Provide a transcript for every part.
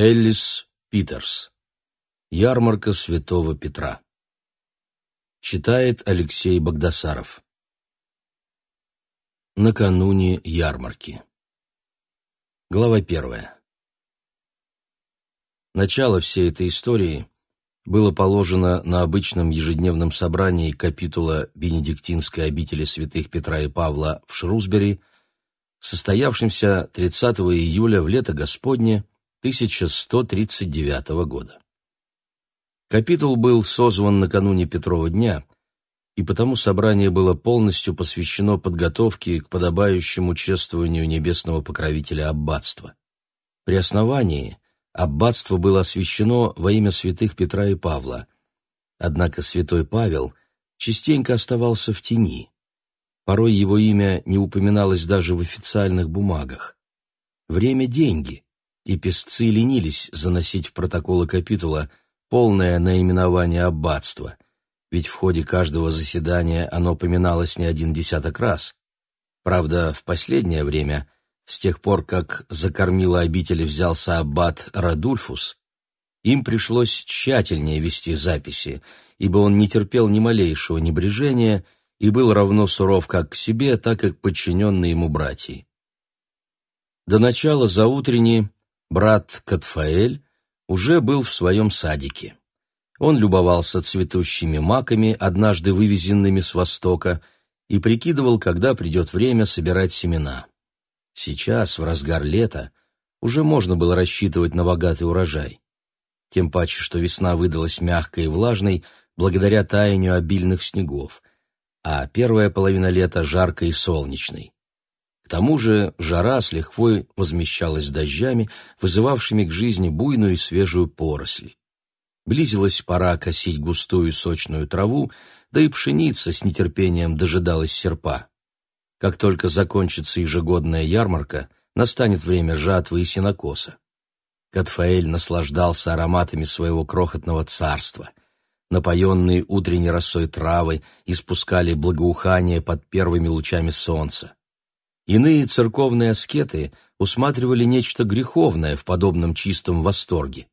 Эллис Питерс. Ярмарка Святого Петра. Читает Алексей Богдасаров. Накануне ярмарки. Глава первая. Начало всей этой истории было положено на обычном ежедневном собрании капитула Бенедиктинской обители святых Петра и Павла в Шрусбери, состоявшемся 30 июля в лето Господне – 1139 года. Капитул был созван накануне Петрова дня, и потому собрание было полностью посвящено подготовке к подобающему чествованию небесного покровителя аббатства. При основании аббатство было освящено во имя святых Петра и Павла, однако святой Павел частенько оставался в тени. Порой его имя не упоминалось даже в официальных бумагах. Время – деньги – и песцы ленились заносить в протоколы капитула полное наименование аббатства, ведь в ходе каждого заседания оно упоминалось не один десяток раз. Правда, в последнее время, с тех пор, как за обители взялся аббат Радульфус, им пришлось тщательнее вести записи, ибо он не терпел ни малейшего небрежения и был равно суров как к себе, так и к подчиненной ему братьей. До начала заутренней Брат Катфаэль уже был в своем садике. Он любовался цветущими маками, однажды вывезенными с востока, и прикидывал, когда придет время собирать семена. Сейчас, в разгар лета, уже можно было рассчитывать на богатый урожай. Тем паче, что весна выдалась мягкой и влажной, благодаря таянию обильных снегов, а первая половина лета жаркой и солнечной. К тому же жара с лихвой возмещалась дождями, вызывавшими к жизни буйную и свежую поросль. Близилась пора косить густую сочную траву, да и пшеница с нетерпением дожидалась серпа. Как только закончится ежегодная ярмарка, настанет время жатвы и сенокоса. Катфаэль наслаждался ароматами своего крохотного царства. Напоенные утренней росой травы испускали благоухание под первыми лучами солнца. Иные церковные аскеты усматривали нечто греховное в подобном чистом восторге.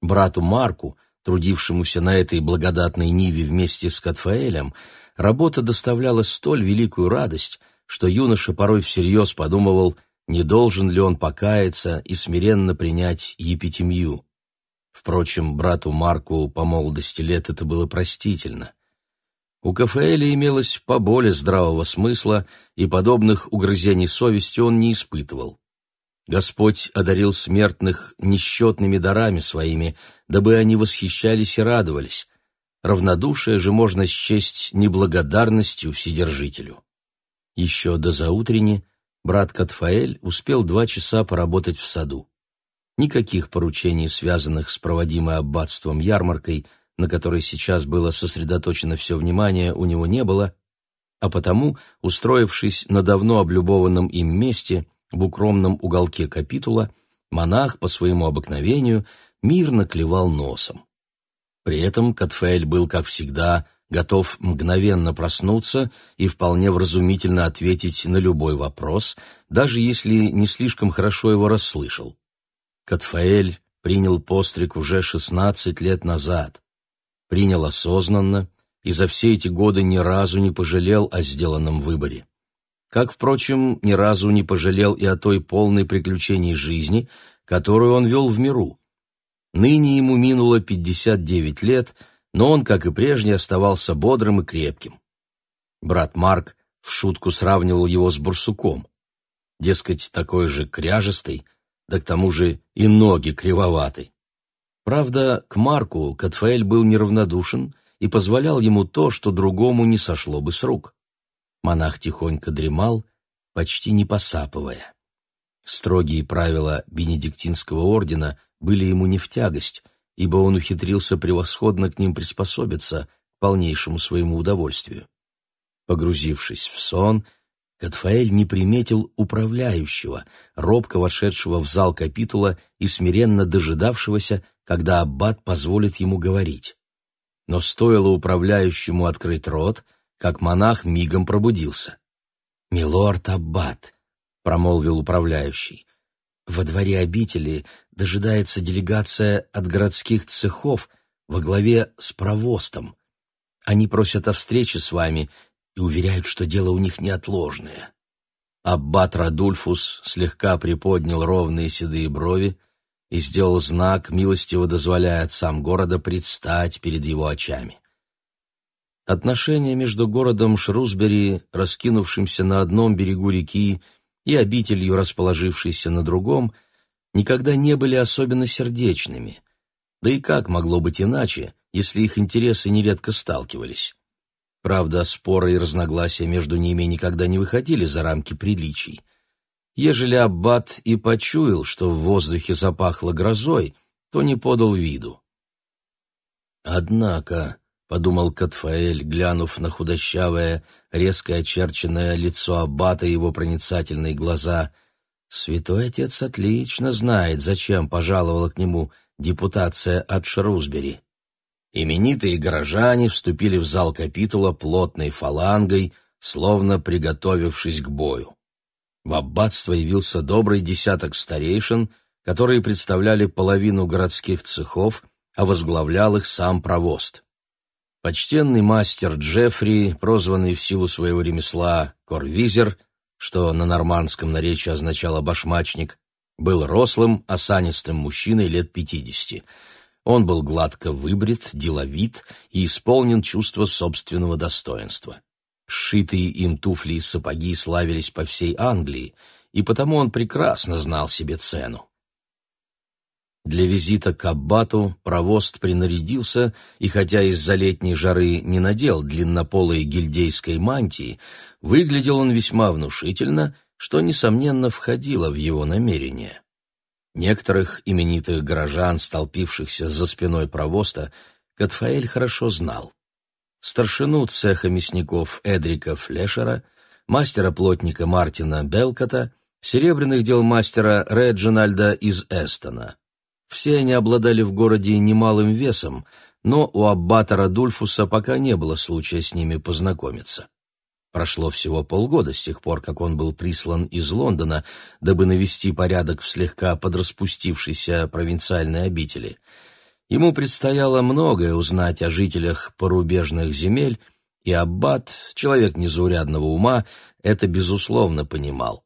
Брату Марку, трудившемуся на этой благодатной ниве вместе с Катфаэлем, работа доставляла столь великую радость, что юноша порой всерьез подумывал, не должен ли он покаяться и смиренно принять епитемью. Впрочем, брату Марку по молодости лет это было простительно. У Кафаэля имелось поболе здравого смысла, и подобных угрызений совести он не испытывал. Господь одарил смертных несчетными дарами своими, дабы они восхищались и радовались. Равнодушие же можно счесть неблагодарностью Вседержителю. Еще до заутрени брат Катфаэль успел два часа поработать в саду. Никаких поручений, связанных с проводимой аббатством ярмаркой – на которой сейчас было сосредоточено все внимание, у него не было, а потому, устроившись на давно облюбованном им месте, в укромном уголке капитула, монах по своему обыкновению мирно клевал носом. При этом Катфель был, как всегда, готов мгновенно проснуться и вполне вразумительно ответить на любой вопрос, даже если не слишком хорошо его расслышал. Катфаэль принял постриг уже шестнадцать лет назад принял осознанно и за все эти годы ни разу не пожалел о сделанном выборе. Как, впрочем, ни разу не пожалел и о той полной приключений жизни, которую он вел в миру. Ныне ему минуло 59 лет, но он, как и прежде, оставался бодрым и крепким. Брат Марк в шутку сравнивал его с бурсуком. Дескать, такой же кряжестый, да к тому же и ноги кривоваты. Правда, к Марку Катфаэль был неравнодушен и позволял ему то, что другому не сошло бы с рук. Монах тихонько дремал, почти не посапывая. Строгие правила бенедиктинского ордена были ему не в тягость, ибо он ухитрился превосходно к ним приспособиться к полнейшему своему удовольствию. Погрузившись в сон, Катфаэль не приметил управляющего, робко вошедшего в зал капитула и смиренно дожидавшегося, когда аббат позволит ему говорить. Но стоило управляющему открыть рот, как монах мигом пробудился. «Милорд аббат», — промолвил управляющий, — «во дворе обители дожидается делегация от городских цехов во главе с провостом. Они просят о встрече с вами и уверяют, что дело у них неотложное». Аббат Радульфус слегка приподнял ровные седые брови, — и сделал знак, милостиво дозволяя отцам города предстать перед его очами. Отношения между городом Шрусбери, раскинувшимся на одном берегу реки, и обителью, расположившейся на другом, никогда не были особенно сердечными. Да и как могло быть иначе, если их интересы нередко сталкивались? Правда, споры и разногласия между ними никогда не выходили за рамки приличий — Ежели аббат и почуял, что в воздухе запахло грозой, то не подал виду. «Однако», — подумал Катфаэль, глянув на худощавое, резко очерченное лицо аббата и его проницательные глаза, «святой отец отлично знает, зачем пожаловала к нему депутация от Шрусбери». Именитые горожане вступили в зал капитула плотной фалангой, словно приготовившись к бою. В аббатство явился добрый десяток старейшин, которые представляли половину городских цехов, а возглавлял их сам провост. Почтенный мастер Джеффри, прозванный в силу своего ремесла Корвизер, что на нормандском наречии означало «башмачник», был рослым, осанистым мужчиной лет пятидесяти. Он был гладко выбрит, деловит и исполнен чувства собственного достоинства. Сшитые им туфли и сапоги славились по всей Англии, и потому он прекрасно знал себе цену. Для визита к аббату провост принарядился и, хотя из-за летней жары не надел длиннополой гильдейской мантии, выглядел он весьма внушительно, что, несомненно, входило в его намерение. Некоторых именитых горожан, столпившихся за спиной провоста, Катфаэль хорошо знал старшину цеха мясников Эдрика Флешера, мастера-плотника Мартина Белкота, серебряных дел мастера Реджинальда из Эстона. Все они обладали в городе немалым весом, но у аббата Радульфуса пока не было случая с ними познакомиться. Прошло всего полгода с тех пор, как он был прислан из Лондона, дабы навести порядок в слегка подраспустившейся провинциальной обители — Ему предстояло многое узнать о жителях порубежных земель, и Аббат, человек незаурядного ума, это безусловно понимал.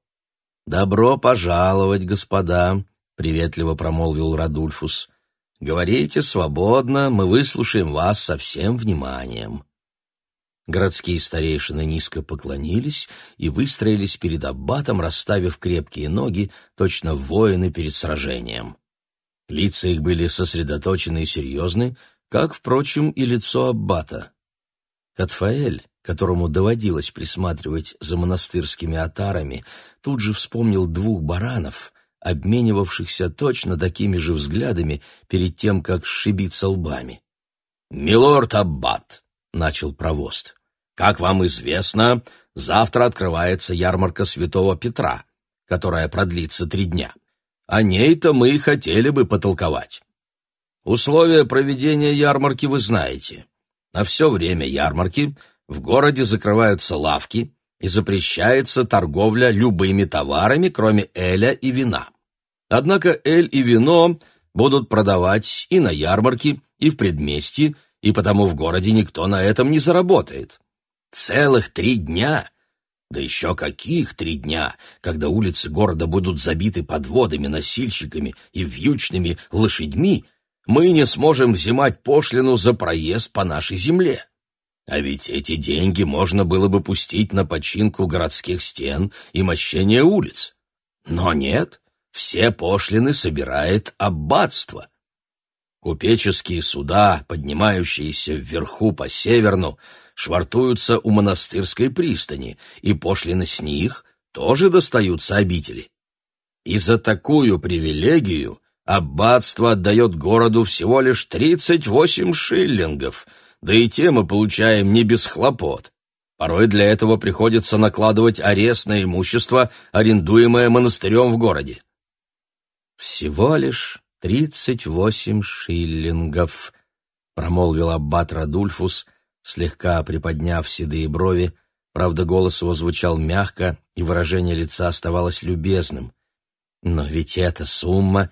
«Добро пожаловать, господа», — приветливо промолвил Радульфус. «Говорите свободно, мы выслушаем вас со всем вниманием». Городские старейшины низко поклонились и выстроились перед аббатом, расставив крепкие ноги, точно воины перед сражением. Лица их были сосредоточены и серьезны, как, впрочем, и лицо аббата. Катфаэль, которому доводилось присматривать за монастырскими атарами, тут же вспомнил двух баранов, обменивавшихся точно такими же взглядами перед тем, как сшибиться лбами. «Милорд Аббат», — начал провост, — «как вам известно, завтра открывается ярмарка святого Петра, которая продлится три дня. О ней-то мы и хотели бы потолковать. Условия проведения ярмарки вы знаете. На все время ярмарки в городе закрываются лавки и запрещается торговля любыми товарами, кроме эля и вина. Однако эль и вино будут продавать и на ярмарке, и в предместье, и потому в городе никто на этом не заработает. Целых три дня да еще каких три дня, когда улицы города будут забиты подводами, носильщиками и вьючными лошадьми, мы не сможем взимать пошлину за проезд по нашей земле. А ведь эти деньги можно было бы пустить на починку городских стен и мощение улиц. Но нет, все пошлины собирает аббатство. Купеческие суда, поднимающиеся вверху по северну, швартуются у монастырской пристани, и пошлины с них тоже достаются обители. И за такую привилегию аббатство отдает городу всего лишь 38 шиллингов, да и те мы получаем не без хлопот. Порой для этого приходится накладывать арест на имущество, арендуемое монастырем в городе. «Всего лишь тридцать восемь шиллингов», — промолвил аббат Радульфус, слегка приподняв седые брови, правда, голос его звучал мягко, и выражение лица оставалось любезным. «Но ведь эта сумма